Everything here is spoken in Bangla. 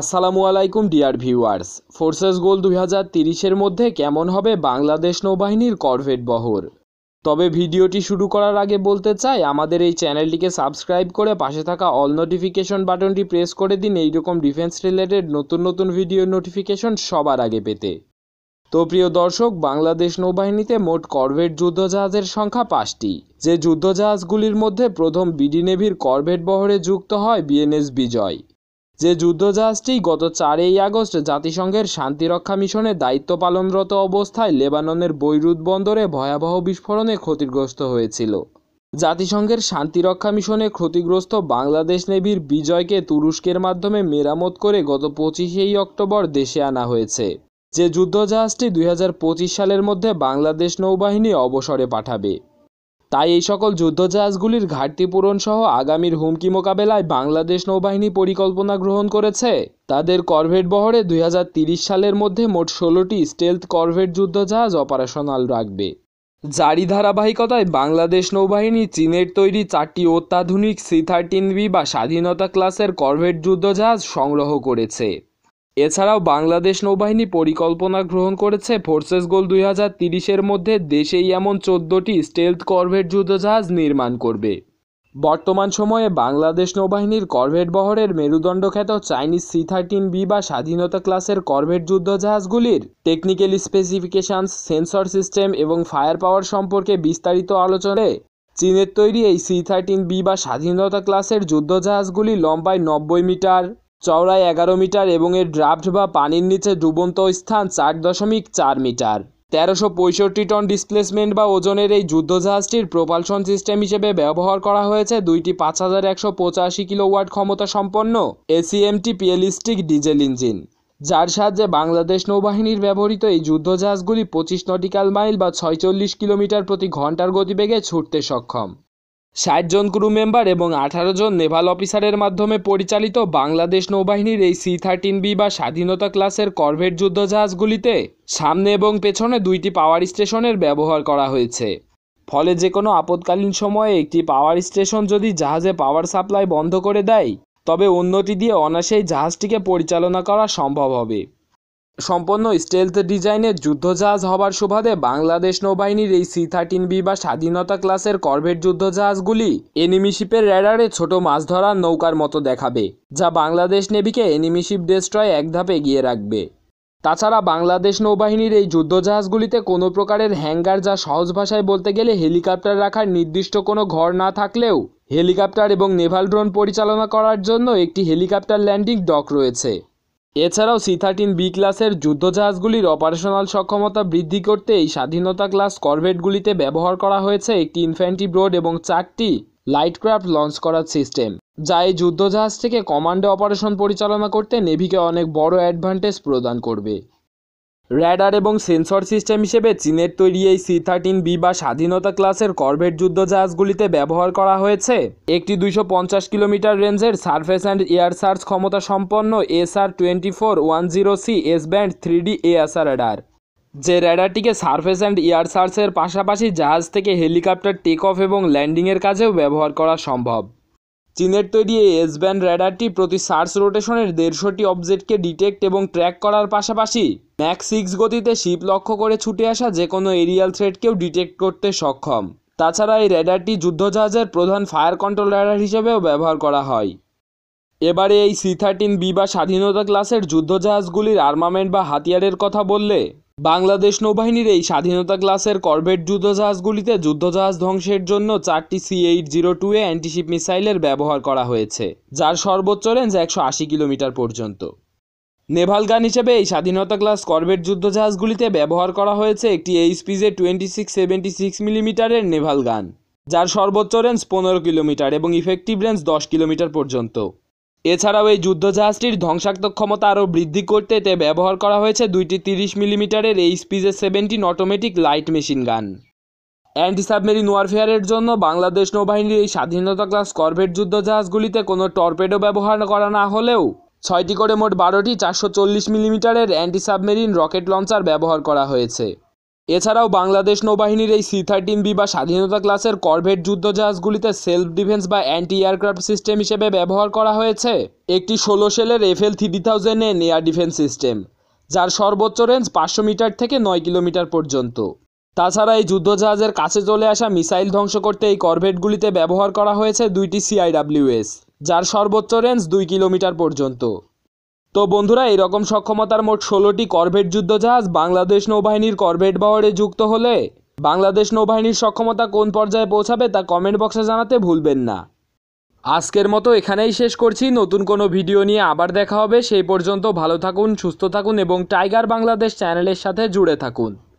আসসালামু আলাইকুম ডিয়ার ভিউয়ার্স ফোর্সেস গোল দু হাজার তিরিশের মধ্যে কেমন হবে বাংলাদেশ নৌবাহিনীর করভেট বহর তবে ভিডিওটি শুরু করার আগে বলতে চাই আমাদের এই চ্যানেলটিকে সাবস্ক্রাইব করে পাশে থাকা অল নোটিফিকেশন বাটনটি প্রেস করে দিন এইরকম ডিফেন্স রিলেটেড নতুন নতুন ভিডিও নোটিফিকেশন সবার আগে পেতে তো প্রিয় দর্শক বাংলাদেশ নৌবাহিনীতে মোট করভেট যুদ্ধজাহাজের সংখ্যা পাঁচটি যে যুদ্ধজাহাজগুলির মধ্যে প্রথম বিডি নেভির করভেট বহরে যুক্ত হয় বিএনএস বিজয় যে যুদ্ধজাহাজটি গত চারই আগস্ট জাতিসংঘের শান্তিরক্ষা মিশনে দায়িত্ব পালনরত অবস্থায় লেবাননের বৈরুত বন্দরে ভয়াবহ বিস্ফোরণে ক্ষতিগ্রস্ত হয়েছিল জাতিসংঘের শান্তিরক্ষা মিশনে ক্ষতিগ্রস্ত বাংলাদেশ নেভির বিজয়কে তুরস্কের মাধ্যমে মেরামত করে গত পঁচিশেই অক্টোবর দেশে আনা হয়েছে যে যুদ্ধজাহাজটি দুই সালের মধ্যে বাংলাদেশ নৌবাহিনী অবসরে পাঠাবে তাই এই সকল যুদ্ধজাহাজগুলির ঘাটতি পূরণ সহ আগামীর হুমকি মোকাবেলায় বাংলাদেশ নৌবাহিনী পরিকল্পনা গ্রহণ করেছে তাদের করভেট বহরে দুই সালের মধ্যে মোট ষোলোটি স্টেলথ করভেট যুদ্ধজাহাজ অপারেশনাল রাখবে জারি ধারাবাহিকতায় বাংলাদেশ নৌবাহিনী চীনের তৈরি চারটি অত্যাধুনিক সি থার্টিন বি বা স্বাধীনতা ক্লাসের করভেট যুদ্ধজাহাজ সংগ্রহ করেছে এছাড়াও বাংলাদেশ নৌবাহিনী পরিকল্পনা গ্রহণ করেছে ফোর্সেস গোল দুই হাজার তিরিশের মধ্যে দেশেই এমন চোদ্দোটি স্টেলথ করভেট যুদ্ধজাহাজ নির্মাণ করবে বর্তমান সময়ে বাংলাদেশ নৌবাহিনীর করভেট বহরের মেরুদণ্ড খ্যাত চাইনিজ সি থার্টিন বি বা স্বাধীনতা ক্লাসের করভেট যুদ্ধজাহাজগুলির টেকনিক্যাল স্পেসিফিকেশানস সেন্সর সিস্টেম এবং ফায়ার পাওয়ার সম্পর্কে বিস্তারিত আলোচনায় চীনের তৈরি এই সি থার্টিন বি বা স্বাধীনতা ক্লাসের যুদ্ধজাহাজগুলি লম্বায় নব্বই মিটার চওড়ায় এগারো মিটার এবং এর ড্রাফট বা পানির নিচে ডুবন্ত স্থান চার দশমিক চার মিটার তেরোশো পঁয়ষট্টি টন ডিসপ্লেসমেন্ট বা ওজনের এই যুদ্ধজাহাজটির প্রোপালশন সিস্টেম হিসেবে ব্যবহার করা হয়েছে দুইটি পাঁচ হাজার একশো পঁচাশি কিলোওয়াট ক্ষমতা সম্পন্ন এসিএমটি পিএলিস্টিক ডিজেল ইঞ্জিন যার সাহায্যে বাংলাদেশ নৌবাহিনীর ব্যবহৃত এই যুদ্ধজাহাজগুলি পঁচিশ নটিক্যাল মাইল বা ছয়চল্লিশ কিলোমিটার প্রতি ঘন্টার গতিবেগে ছুটতে সক্ষম ষাট জন ক্রু মেম্বার এবং আঠারো জন নেভাল অফিসারের মাধ্যমে পরিচালিত বাংলাদেশ নৌবাহিনীর এই সি থার্টিন বি বা স্বাধীনতা ক্লাসের করভেট যুদ্ধজাহাজগুলিতে সামনে এবং পেছনে দুইটি পাওয়ার স্টেশনের ব্যবহার করা হয়েছে ফলে যে কোনো আপদকালীন সময়ে একটি পাওয়ার স্টেশন যদি জাহাজে পাওয়ার সাপ্লাই বন্ধ করে দেয় তবে অন্যটি দিয়ে অনাসেই জাহাজটিকে পরিচালনা করা সম্ভব হবে সম্পন্ন স্টেলথ ডিজাইনের যুদ্ধজাহাজ হবার সুবাদে বাংলাদেশ নৌবাহিনীর এই সি থার্টিন বি বা স্বাধীনতা ক্লাসের করভেট যুদ্ধজাহাজগুলি এনিমিশিপের র্যাডারে ছোট মাছ ধরার নৌকার মতো দেখাবে যা বাংলাদেশ নেভিকে এনিমিশিপ ডেস্ট্রয় এক ধাপ এগিয়ে রাখবে তাছাড়া বাংলাদেশ নৌবাহিনীর এই যুদ্ধজাহাজগুলিতে কোনো প্রকারের হ্যাঙ্গার যা সহজ ভাষায় বলতে গেলে হেলিকপ্টার রাখার নির্দিষ্ট কোনো ঘর না থাকলেও হেলিকপ্টার এবং নেভাল ড্রোন পরিচালনা করার জন্য একটি হেলিকপ্টার ল্যান্ডিং ডক রয়েছে এছাড়াও সি থার্টিন বি ক্লাসের যুদ্ধজাহাজগুলির অপারেশনাল সক্ষমতা বৃদ্ধি করতে এই স্বাধীনতা ক্লাস করভেটগুলিতে ব্যবহার করা হয়েছে একটি ইনফ্যান্ট্রি ব্রোড এবং চারটি লাইটক্রাফ্ট লঞ্চ করার সিস্টেম যা এই যুদ্ধজাহাজ থেকে কমান্ডো অপারেশন পরিচালনা করতে নেভিকে অনেক বড় অ্যাডভান্টেজ প্রদান করবে র্যাডার এবং সেন্সর সিস্টেম হিসেবে চীনের তৈরি এই সি থার্টিন বি বা স্বাধীনতা ক্লাসের করভেট যুদ্ধ জাহাজগুলিতে ব্যবহার করা হয়েছে একটি দুইশো কিলোমিটার রেঞ্জের সার্ফেস অ্যান্ড এয়ার সার্চ ক্ষমতা সম্পন্ন SR twenty four one zero C S band three D এএসআ র্যাডার যে র্যাডারটিকে সার্ফেস অ্যান্ড এয়ার সার্চের পাশাপাশি জাহাজ থেকে হেলিকপ্টার টেক অফ এবং ল্যান্ডিংয়ের কাজেও ব্যবহার করা সম্ভব চীনের তৈরি এই এস ব্যান্ড র্যাডারটি প্রতি সার্চ রোটেশনের দেড়শোটি অবজেক্টকে ডিটেক্ট এবং ট্র্যাক করার পাশাপাশি ম্যাক সিক্স গতিতে শিপ লক্ষ্য করে ছুটে আসা যে কোনো এরিয়াল থ্রেডকেও ডিটেক্ট করতে সক্ষম তাছাড়া এই র্যাডারটি যুদ্ধজাহাজের প্রধান ফায়ার কন্ট্রোল র্যাডার হিসেবেও ব্যবহার করা হয় এবারে এই সি থার্টিন বি বা স্বাধীনতা ক্লাসের যুদ্ধজাহাজগুলির আর্মামেন্ট বা হাতিয়ারের কথা বললে বাংলাদেশ নৌবাহিনীর এই স্বাধীনতা ক্লাসের কর্বেট যুদ্ধজাহাজগুলিতে যুদ্ধজাহাজ ধ্বংসের জন্য চারটি C eight zero two A antiship মিসাইলের ব্যবহার করা হয়েছে যার সর্বোচ্চ রেঞ্জ একশো আশি কিলোমিটার পর্যন্ত নেভাল গান হিসেবে এই স্বাধীনতা ক্লাস কর্বেট যুদ্ধজাহাজগুলিতে ব্যবহার করা হয়েছে একটি PJ twenty six seventy six মিলিমিটারের নেভাল গান যার সর্বোচ্চ রেঞ্জ পনেরো কিলোমিটার এবং ইফেক্টিভ রেঞ্জ দশ কিলোমিটার পর্যন্ত এছাড়াও এই যুদ্ধজাহাজটির ধ্বংসাত্মক ক্ষমতা আরও বৃদ্ধি করতে এতে ব্যবহার করা হয়েছে দুইটি তিরিশ মিলিমিটারের এই স্পিজে seventeen automatic light machine gun anti submarine ওয়ারফেয়ারের জন্য বাংলাদেশ নৌবাহিনীর এই স্বাধীনতা ক্লাস কর্ভেট যুদ্ধজাহাজগুলিতে কোনো টর্পেডো ব্যবহার করা না হলেও ছয়টি করে মোট বারোটি চারশো চল্লিশ মিলিমিটারের অ্যান্টি সাবমেরিন রকেট লঞ্চার ব্যবহার করা হয়েছে এছাড়াও বাংলাদেশ নৌবাহিনীর এই সি থার্টিন বি বা স্বাধীনতা ক্লাসের করভেট যুদ্ধজাহাজগুলিতে সেলফ ডিফেন্স বা অ্যান্টি এয়ারক্রাফট সিস্টেম হিসেবে ব্যবহার করা হয়েছে একটি ষোলো সেলের FL three thousand N air defence system যার সর্বোচ্চ রেঞ্জ পাঁচশো মিটার থেকে নয় কিলোমিটার পর্যন্ত তাছাড়া এই যুদ্ধজাহাজের কাছে চলে আসা মিসাইল ধ্বংস করতে এই করভেটগুলিতে ব্যবহার করা হয়েছে দুইটি সিআইডাব্লিউএস যার সর্বোচ্চ রেঞ্জ দুই কিলোমিটার পর্যন্ত তো বন্ধুরা এরকম সক্ষমতার মোট ষোলোটি করভেট যুদ্ধজাহাজ বাংলাদেশ নৌবাহিনীর করভেট বাওয়ারে যুক্ত হলে বাংলাদেশ নৌবাহিনীর সক্ষমতা কোন পর্যায়ে পৌঁছাবে তা কমেন্ট বক্সে জানাতে ভুলবেন না আজকের মতো এখানেই শেষ করছি নতুন কোনো ভিডিও নিয়ে আবার দেখা হবে সেই পর্যন্ত ভালো থাকুন সুস্থ থাকুন এবং টাইগার বাংলাদেশ চ্যানেলের সাথে জুড়ে থাকুন